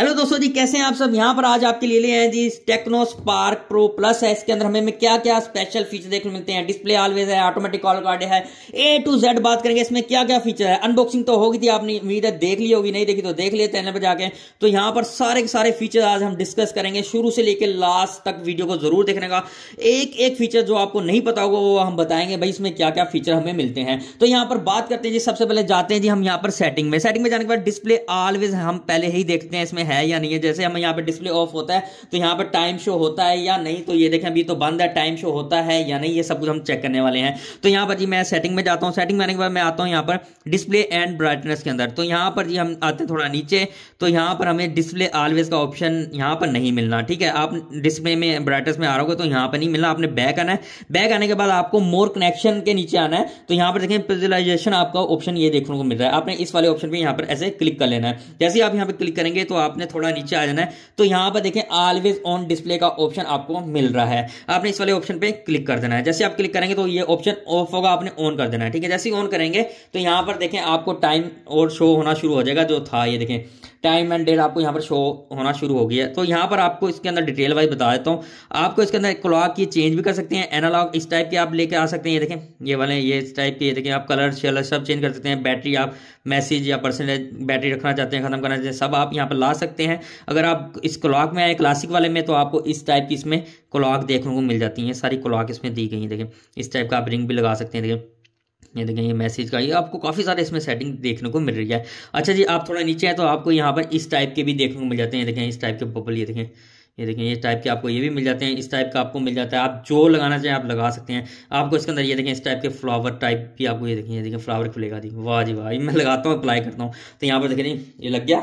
hello दोस्तों जी कैसे हैं आप सब यहाँ पर आज आपके लिए ले हैं जी टेक्नो स्पार्क प्रो प्लस है इसके अंदर हमें क्या क्या स्पेशल फीचर देखने मिलते हैं डिस्प्ले ऑलवेज है ऑटोमेटिक कॉल कार्ड है ए टू जेड बात करेंगे इसमें क्या क्या फीचर है अनबॉक्सिंग तो होगी थी आपने उम्मीद है देख ली होगी नहीं देखी तो देख लिया चैनल पर जाके तो यहाँ पर सारे के सारे फीचर आज हम डिस्कस करेंगे शुरू से लेकर लास्ट तक वीडियो को जरूर देखने का एक एक फीचर जो आपको नहीं पता होगा वो हम बताएंगे भाई इसमें क्या क्या फीचर हमें मिलते हैं तो यहाँ पर बात करते हैं जी सबसे पहले जाते हैं जी हम यहाँ पर सेटिंग में सेटिंग में जाने के बाद डिस्प्ले ऑलवेज हम पहले ही देखते हैं इसमें है या नहीं है जैसे हम यहाँ पे डिस्प्ले ऑफ होता है तो यहाँ पे टाइम शो होता है या नहीं तो ये देखें अभी तो बंद है टाइम शो होता है या नहीं ये सब कुछ हम चेक करने वाले हैं तो यहाँ पर जी मैं सेटिंग में जाता हूँ सेटिंग में आने के बाद मैं आता हूँ यहाँ पर डिस्प्ले एंड ब्राइटनेस के अंदर तो यहाँ पर जी हम आते हैं थोड़ा नीचे तो यहाँ पर हमें डिस्प्ले ऑलवेज का ऑप्शन यहाँ पर नहीं मिलना ठीक है आप डिस्प्ले में ब्राइटनेस में आ रहोगे तो यहाँ पर नहीं मिलना आपने बैक आना है बैक आने के बाद आपको मोर कनेक्शन के नीचे आना है तो यहाँ पर देखें विजुअलाइजेशन आपका ऑप्शन ये देखने को मिल रहा है आपने इस वाले ऑप्शन पर यहाँ पर ऐसे क्लिक कर लेना है जैसे आप यहाँ पर क्लिक करेंगे तो आप आपने थोड़ा नीचे आ जाना है तो यहाँ पर देखें ऑलवेज ऑन डिस्प्ले का ऑप्शन आपको मिल रहा है आपने इस वाले ऑप्शन पे क्लिक कर देना है जैसे आप क्लिक करेंगे तो ये ऑप्शन ऑफ होगा आपने ऑन कर देना है ठीक है जैसे ऑन करेंगे तो यहाँ पर देखें आपको टाइम और शो होना शुरू हो जाएगा जो था ये देखें टाइम एंड डेट आपको यहाँ पर शो होना शुरू हो गया है तो यहाँ पर आपको इसके अंदर डिटेल वाइज बता देता हूँ आपको इसके अंदर क्लॉक की चेंज भी कर सकते हैं एनालॉग इस टाइप के आप लेके आ सकते हैं ये देखें ये वाले ये इस टाइप के ये देखें आप कलर शलर सब चेंज कर सकते हैं बैटरी आप मैसेज या परसेंटेज बैटरी रखना चाहते हैं खत्म करना चाहते हैं सब आप यहाँ पर ला सकते हैं अगर आप इस क्लॉक में आए क्लासिक वाले में तो आपको इस टाइप की इसमें क्लॉक देखने को मिल जाती हैं सारी क्लॉक इसमें दी गई हैं देखें इस टाइप का आप रिंग भी लगा सकते हैं देखें ये देखें ये मैसेज का ये आपको काफ़ी सारे इसमें सेटिंग देखने को मिल रही है अच्छा जी आप थोड़ा नीचे हैं तो आपको यहाँ पर इस टाइप के भी देखने को मिल जाते हैं ये देखें इस टाइप के बबल ये देखें ये देखें ये टाइप के आपको ये भी मिल जाते हैं इस टाइप का आपको मिल जाता है आप जो लगाना चाहें आप लगा सकते हैं आपको इसके अंदर ये देखें इस टाइप के फ्लावर टाइप भी आपको ये देखें ये देखें फ्लावर खुलेगा जी वाह जी वाह मैं लगाता हूँ अप्लाई करता हूँ तो यहाँ पर देखें ये लग गया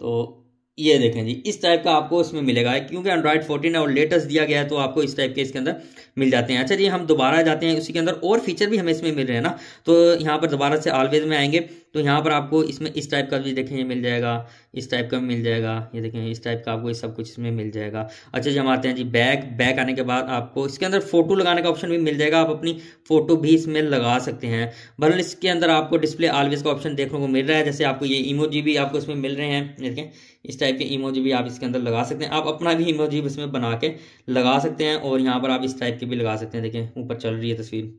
तो ये देखें जी इस टाइप का आपको इसमें मिलेगा क्योंकि एंड्रॉइड फोर्टीन और लेटेस्ट दिया गया है तो आपको इस टाइप के इसके अंदर मिल जाते हैं अच्छा जी हम दोबारा जाते हैं उसी के अंदर और फीचर भी हमें इसमें मिल रहे हैं ना तो यहाँ पर दोबारा से ऑलवेज में आएंगे तो यहाँ पर आपको इसमें इस टाइप का भी देखें मिल जाएगा इस टाइप का मिल जाएगा ये देखें इस टाइप का आपको सब कुछ इसमें मिल जाएगा अच्छा हम आते हैं जी बैक बैक आने के बाद आपको इसके अंदर फोटो लगाने का ऑप्शन भी मिल जाएगा आप अपनी फोटो भी इसमें लगा सकते हैं बरल इसके अंदर आपको डिस्प्ले ऑलवेज का ऑप्शन देखने को मिल रहा है जैसे आपको ये इमोजी भी आपको इसमें मिल रहे हैं देखें इस टाइप के इमोजी भी आप इसके अंदर लगा सकते हैं आप अपना भी इमोजी इसमें बना के लगा सकते हैं और यहाँ पर आप इस टाइप के भी लगा सकते हैं देखें ऊपर चल रही है तस्वीर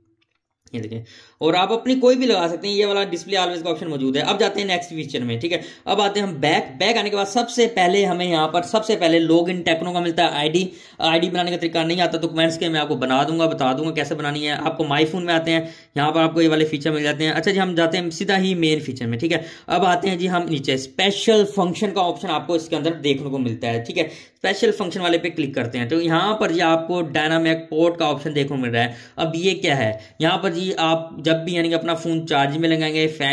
ये देखें और आप अपनी कोई भी लगा सकते हैं ये वाला डिस्प्ले ऑलवेज का ऑप्शन मौजूद है अब जाते हैं नेक्स्ट फीचर में ठीक है अब आते हैं हम बैक बैक आने के बाद सबसे पहले हमें यहाँ पर सबसे पहले लॉग इन टेक्नो का मिलता है आईडी आईडी बनाने का तरीका नहीं आता तो कमेंट्स के मैं आपको बना दूंगा बता दूंगा कैसे बनानी है आपको माई फोन में आते हैं यहाँ पर आपको ये वाले फीचर मिल जाते हैं अच्छा जी हम जाते हैं सीधा ही मेन फीचर में ठीक है अब आते हैं जी हम नीचे स्पेशल फंक्शन का ऑप्शन आपको इसके अंदर देखने को मिलता है ठीक है स्पेशल फंक्शन वाले पे क्लिक करते हैं तो यहाँ पर जी आपको डायनामिक पोर्ट का ऑप्शन देखने को मिल रहा है अब ये क्या है यहाँ पर जी आप जब भी यानी कि अपना फ़ोन चार्ज में लगाएंगे फे,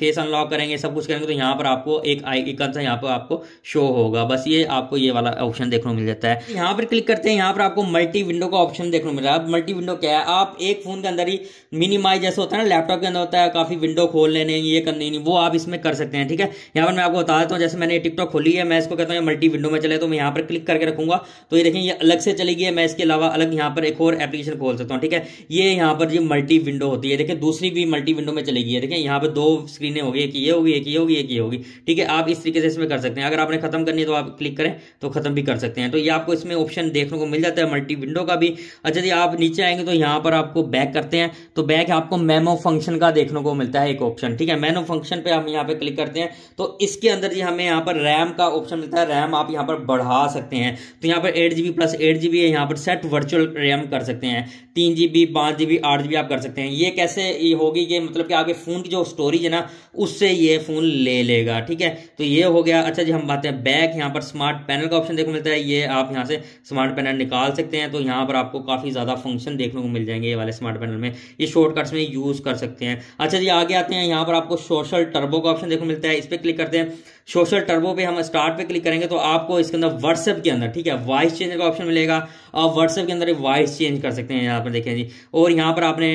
फेस अनलॉक करेंगे सब कुछ करेंगे तो यहाँ पर आपको एक आइकन सा यहाँ पर आपको शो होगा बस ये आपको ये वाला ऑप्शन देखने को मिल जाता है तो यहाँ पर क्लिक करते हैं यहाँ पर आपको मल्टी विंडो का ऑप्शन देखने को मिल रहा है मल्टी विंडो क्या है आप एक फ़ोन के अंदर ही मिनिमाइज जैसे होता है ना लैपटॉप के अंदर होता है काफ़ी विंडो खोल लेने ये करने नहीं वो आप इसमें कर सकते हैं ठीक है यहाँ पर मैं आपको बता देता हूँ जैसे मैंने टिकटॉक खोली है मैं इसको कहता हूँ मल्टी विंडो में चले तो मैं यहाँ पर क्लिक करके रखूंगा तो ये देखें ये अलग से चलेगी मैं इसके अलावा अलग यहाँ पर एक और एप्लीकेशन खोल सकता हूँ ठीक है ये यहाँ पर जी मल्टी मल्टी विंडो होती है देखिए दूसरी भी मल्टी विंडो में चलेगी है देखिए यहाँ पे दो स्क्रीनें होगी एक ये होगी एक ये होगी एक ये होगी ठीक है आप इस तरीके से इसमें कर सकते हैं अगर आपने खत्म करनी है तो आप क्लिक करें तो खत्म भी कर सकते हैं तो ये आपको इसमें ऑप्शन देखने को मिल जाता है मल्टी विंडो का भी अच्छा जी आप नीचे आएंगे तो यहाँ पर आपको बैक करते हैं तो बैक आपको मेमो फंक्शन का देखने को मिलता है एक ऑप्शन ठीक है मेमो फंक्शन पर हम यहाँ पर क्लिक करते हैं तो इसके अंदर जी हमें यहाँ पर रैम का ऑप्शन मिलता है रैम आप यहाँ पर बढ़ा सकते हैं तो यहाँ पर eight GB plus eight GB है यहाँ पर सेट वर्चुअल रैम कर सकते हैं तीन जीबी पाँच जीबी आठ जीबी आप कर सकते हैं सकते हैं ये कैसे ये होगी कि मतलब कि आगे फ़ोन की जो स्टोरेज है ना उससे ये फ़ोन ले लेगा ठीक है तो ये हो गया अच्छा जी हम बात हैं बैक यहाँ पर स्मार्ट पैनल का ऑप्शन देखो मिलता है ये आप यहाँ से स्मार्ट पैनल निकाल सकते हैं तो यहाँ पर आपको काफ़ी ज़्यादा फंक्शन देखने को मिल जाएंगे ये वाले स्मार्ट पैनल में ये शॉर्टकट्स में यूज़ कर सकते हैं अच्छा जी आगे आते हैं यहाँ पर आपको सोशल टर्बो का ऑप्शन देखो मिलता है इस पर क्लिक करते हैं सोशल टर्बो पे हम स्टार्ट पे क्लिक करेंगे तो आपको इसके अंदर व्हाट्सएप के अंदर ठीक है वॉइस चेंज का ऑप्शन मिलेगा आप व्हाट्सएप के अंदर वॉइस चेंज कर सकते हैं यहाँ पर देखें जी और यहाँ पर आपने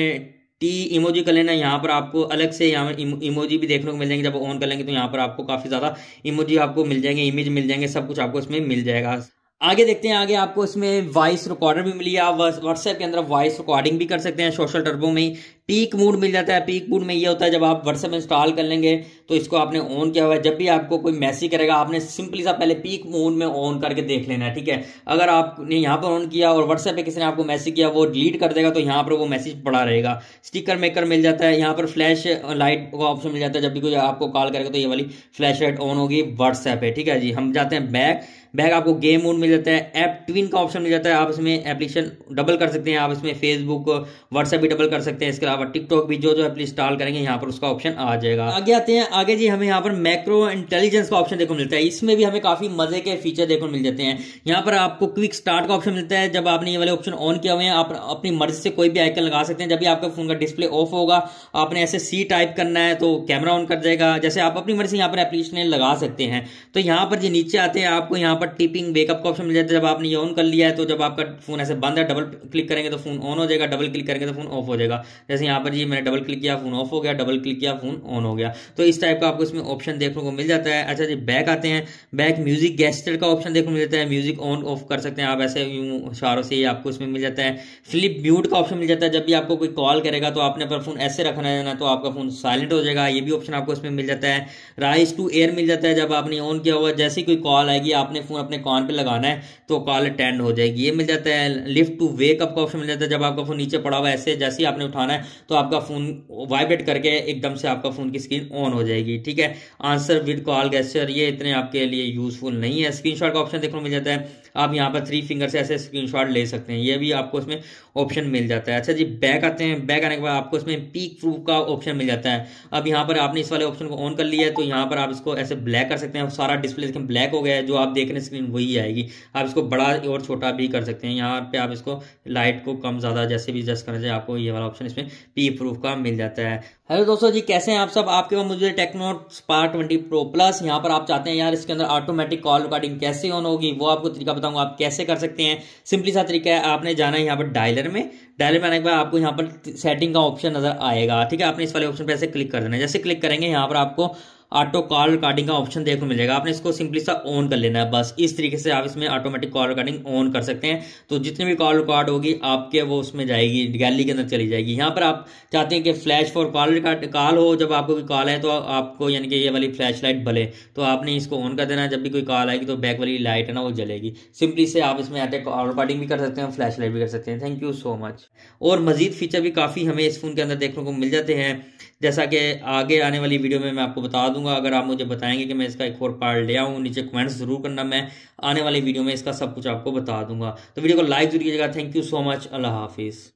टी इमोजी कर लेना यहाँ पर आपको अलग से यहाँ इमोजी भी देखने को मिल जाएंगे जब ऑन कर लेंगे तो यहाँ पर आपको काफ़ी ज़्यादा इमोजी आपको मिल जाएंगे इमेज मिल जाएंगे सब कुछ आपको इसमें मिल जाएगा आगे देखते हैं आगे आपको इसमें वॉइस रिकॉर्डर भी मिली है आप व्हाट्सएप के अंदर वॉइस रिकॉर्डिंग भी कर सकते हैं सोशल टर्बो में ही पीक मूड मिल जाता है पीक मूड में ये होता है जब आप व्हाट्सएप इंस्टॉल कर लेंगे तो इसको आपने ऑन किया हुआ है जब भी आपको कोई मैसेज करेगा आपने सिंपली सा पहले पीक मूड में ऑन करके देख लेना है ठीक है अगर आपने यहाँ पर ऑन किया और व्हाट्सएप पे किसी ने आपको मैसेज किया वो डिलीट कर देगा तो यहाँ पर वो मैसेज पड़ा रहेगा स्टिकर मेकर मिल जाता है यहाँ पर फ्लैश लाइट का ऑप्शन मिल जाता है जब भी कोई आपको कॉल करेगा तो ये वाली फ्लैश लाइट ऑन होगी व्हाट्सएप है ठीक है जी हम जाते हैं बैक बैग आपको गेम मोड मिल जाता है ऐप ट्विन का ऑप्शन मिल जाता है आप इसमें एप्लीकेशन डबल कर सकते हैं आप इसमें फेसबुक व्हाट्सएप भी डबल कर सकते हैं इसके अलावा टिकटॉक भी जो जो एप इंस्टॉल करेंगे यहाँ पर उसका ऑप्शन आ जाएगा आगे आते हैं आगे जी हमें यहाँ पर मैक्रो इंटेलिजेंस का ऑप्शन देखने मिलता है इसमें भी हमें काफी मजे के फीचर देखने मिल जाते हैं यहाँ पर आपको क्विक स्टार्ट का ऑप्शन मिलता है जब आपने ये वाले ऑप्शन ऑन किया हुए हैं आप अपनी मर्जी से कोई भी आइकन लगा सकते हैं जब भी आपका फोन का डिस्प्ले ऑफ होगा आपने ऐसे सी टाइप करना है तो कैमरा ऑन कर जाएगा जैसे आप अपनी मर्जी से यहाँ पर एप्लीकेशन लगा सकते हैं तो यहाँ पर जी नीचे आते हैं आपको यहाँ पर पर टिपिंग वेकअप का ऑप्शन मिल जाता है जब आपने ये ऑन कर लिया है तो जब आपका फोन ऐसे बंद है डबल क्लिक करेंगे तो फोन ऑन हो जाएगा डबल क्लिक करेंगे तो फोन ऑफ हो जाएगा जैसे यहाँ पर जी मैंने डबल क्लिक किया फोन ऑफ हो गया डबल क्लिक किया फोन ऑन हो गया तो इस टाइप का आपको इसमें ऑप्शन देखने को मिल जाता है अच्छा जी बैक आते हैं बैक म्यूजिक गेस्टर का ऑप्शन देखने को मिल जाता है म्यूजिक ऑन ऑफ कर सकते हैं आप ऐसे इशारों से ही आपको इसमें मिल जाता है फ्लिप म्यूट का ऑप्शन मिल जाता है जब भी आपको कोई कॉल करेगा तो आपने अपना फोन ऐसे रखना है ना तो आपका फोन साइलेंट हो जाएगा ये भी ऑप्शन आपको इसमें मिल जाता है राइस टू एयर मिल जाता है जब आपने ऑन किया हुआ जैसे कोई कॉल आएगी आपने फोन अपने कान पे लगाना है तो कॉल अटेंड हो जाएगी ये मिल जाता है लिफ्ट टू वेक अप का ऑप्शन मिल जाता है जब आपका फोन नीचे पड़ा हुआ ऐसे जैसे ही आपने उठाना है तो आपका फोन वाइब्रेट करके एकदम से आपका फोन की स्क्रीन ऑन हो जाएगी ठीक है आंसर विद कॉल गैसर ये इतने आपके लिए यूजफुल नहीं है स्क्रीन का ऑप्शन देखने को मिल जाता है आप यहाँ पर थ्री फिंगर से ऐसे स्क्रीन ले सकते हैं ये भी आपको इसमें ऑप्शन मिल जाता है अच्छा जी बैक आते हैं बैक आने के बाद आपको इसमें पीक प्रूफ का ऑप्शन मिल जाता है अब यहाँ पर आपने इस वाले ऑप्शन को ऑन कर लिया है तो यहाँ पर आप इसको ऐसे ब्लैक कर सकते हैं सारा डिस्प्ले ब्लैक हो गया है जो आप देख रहे हैं लेकिन स्क्रीन वही आएगी आप इसको बड़ा और छोटा भी कर सकते हैं यहाँ पे आप इसको लाइट को कम ज़्यादा जैसे भी एडजस्ट करना चाहिए आपको ये वाला ऑप्शन इसमें पी प्रूफ का मिल जाता है हेलो दोस्तों जी कैसे हैं आप सब आपके पास मुझे Tecno Spark twenty Pro plus यहाँ पर आप चाहते हैं यार इसके अंदर ऑटोमेटिक कॉल रिकॉर्डिंग कैसे ऑन होगी वो आपको तरीका बताऊंगा आप कैसे कर सकते हैं सिंपली सा तरीका है आपने जाना है यहाँ पर डायलर में डायलर में आने के बाद आपको यहाँ पर सेटिंग का ऑप्शन नजर आएगा ठीक है आपने इस वाले ऑप्शन पर ऐसे क्लिक कर देना जैसे क्लिक करेंगे यहाँ पर आपको ऑटो कॉल रिकॉर्डिंग का ऑप्शन देखने को मिलेगा आपने इसको सिंपली सा ऑन कर लेना है बस इस तरीके से आप इसमें ऑटोमेटिक कॉल रिकॉर्डिंग ऑन कर सकते हैं तो जितनी भी कॉल रिकॉर्ड होगी आपके वो उसमें जाएगी गैलरी के अंदर चली जाएगी यहाँ पर आप चाहते हैं कि flash for call record call हो जब आपको कोई कॉल आए तो आपको यानी कि ये वाली फ्लैश लाइट भले तो आपने इसको ऑन कर देना है जब भी कोई कॉल आएगी तो बैक वाली लाइट है ना वो जलेगी सिंपली से आप इसमें आते कॉल रिकॉर्डिंग भी कर सकते हैं फ्लैश लाइट भी कर सकते हैं थैंक यू सो मच और मजीद फीचर भी काफ़ी हमें इस फ़ोन के अंदर देखने को मिल जाते हैं जैसा कि आगे आने वाली वीडियो में मैं आपको बता दूंगा करूंगा अगर आप मुझे बताएंगे कि मैं इसका एक और पार्ट ले आऊँ नीचे कमेंट्स जरूर करना मैं आने वाली वीडियो में इसका सब कुछ आपको बता दूंगा तो वीडियो को लाइक जरूर कीजिएगा थैंक यू सो मच अल्लाह हाफिज़